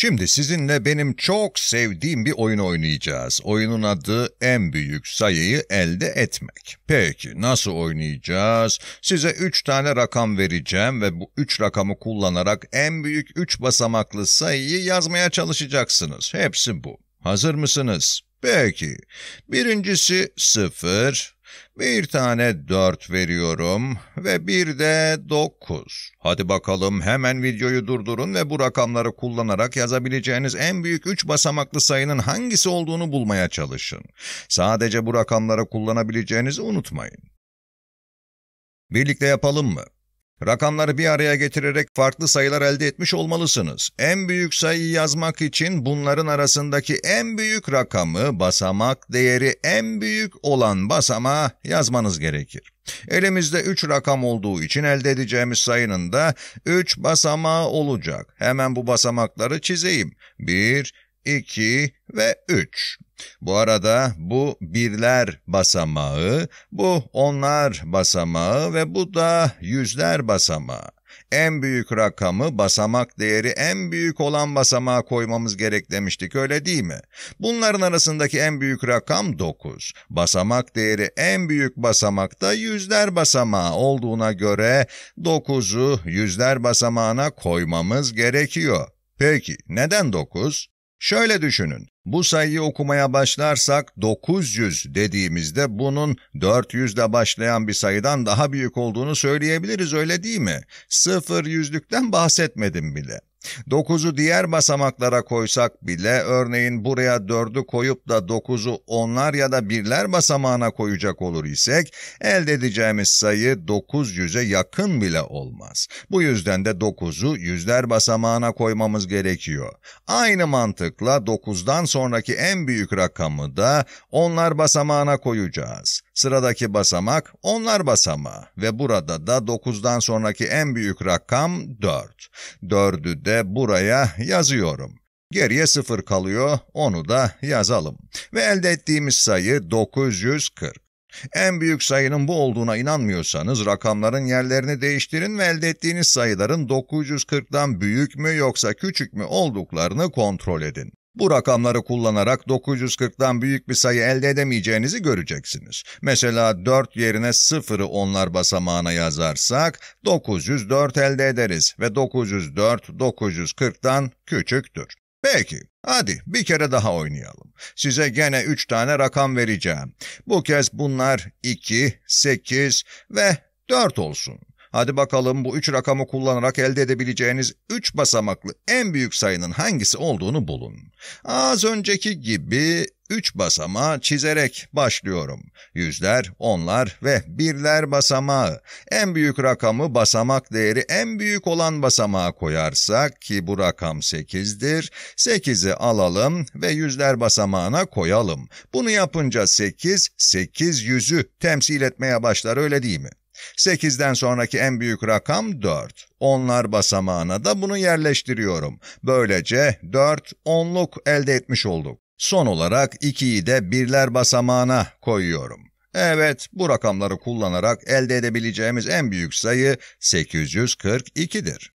Şimdi sizinle benim çok sevdiğim bir oyun oynayacağız. Oyunun adı en büyük sayıyı elde etmek. Peki nasıl oynayacağız? Size 3 tane rakam vereceğim ve bu 3 rakamı kullanarak en büyük 3 basamaklı sayıyı yazmaya çalışacaksınız. Hepsi bu. Hazır mısınız? Peki. Birincisi 0, bir tane dört veriyorum ve bir de dokuz. Hadi bakalım hemen videoyu durdurun ve bu rakamları kullanarak yazabileceğiniz en büyük üç basamaklı sayının hangisi olduğunu bulmaya çalışın. Sadece bu rakamları kullanabileceğinizi unutmayın. Birlikte yapalım mı? Rakamları bir araya getirerek farklı sayılar elde etmiş olmalısınız. En büyük sayıyı yazmak için bunların arasındaki en büyük rakamı, basamak değeri en büyük olan basamağa yazmanız gerekir. Elimizde 3 rakam olduğu için elde edeceğimiz sayının da 3 basamağı olacak. Hemen bu basamakları çizeyim. 1, 2 ve 3. Bu arada bu birler basamağı, bu onlar basamağı ve bu da yüzler basamağı. En büyük rakamı basamak değeri en büyük olan basamağa koymamız gerek demiştik öyle değil mi? Bunların arasındaki en büyük rakam 9. Basamak değeri en büyük basamakta yüzler basamağı olduğuna göre 9'u yüzler basamağına koymamız gerekiyor. Peki neden 9? Şöyle düşünün, bu sayıyı okumaya başlarsak 900 dediğimizde bunun 400 ile başlayan bir sayıdan daha büyük olduğunu söyleyebiliriz öyle değil mi? Sıfır yüzlükten bahsetmedim bile. Dokuzu diğer basamaklara koysak bile örneğin buraya dördü koyup da dokuzu onlar ya da birler basamağına koyacak olur isek elde edeceğimiz sayı dokuz 900'e yakın bile olmaz. Bu yüzden de dokuzu yüzler basamağına koymamız gerekiyor. Aynı mantıkla dokuzdan sonraki en büyük rakamı da onlar basamağına koyacağız. Sıradaki basamak onlar basamağı ve burada da 9'dan sonraki en büyük rakam 4. 4'ü de buraya yazıyorum. Geriye 0 kalıyor, onu da yazalım. Ve elde ettiğimiz sayı 940. En büyük sayının bu olduğuna inanmıyorsanız rakamların yerlerini değiştirin ve elde ettiğiniz sayıların 940'dan büyük mü yoksa küçük mü olduklarını kontrol edin. Bu rakamları kullanarak 940'dan büyük bir sayı elde edemeyeceğinizi göreceksiniz. Mesela 4 yerine 0'ı onlar basamağına yazarsak 904 elde ederiz ve 904 940'dan küçüktür. Peki, hadi bir kere daha oynayalım. Size gene 3 tane rakam vereceğim. Bu kez bunlar 2, 8 ve 4 olsun. Hadi bakalım bu üç rakamı kullanarak elde edebileceğiniz üç basamaklı en büyük sayının hangisi olduğunu bulun. Az önceki gibi üç basamağı çizerek başlıyorum. Yüzler, onlar ve birler basamağı. En büyük rakamı basamak değeri en büyük olan basamağa koyarsak ki bu rakam 8'dir. 8'i alalım ve yüzler basamağına koyalım. Bunu yapınca 8, 8 yüzü temsil etmeye başlar öyle değil mi? 8'den sonraki en büyük rakam 4. Onlar basamağına da bunu yerleştiriyorum. Böylece 4 onluk elde etmiş olduk. Son olarak 2'yi de birler basamağına koyuyorum. Evet, bu rakamları kullanarak elde edebileceğimiz en büyük sayı 842'dir.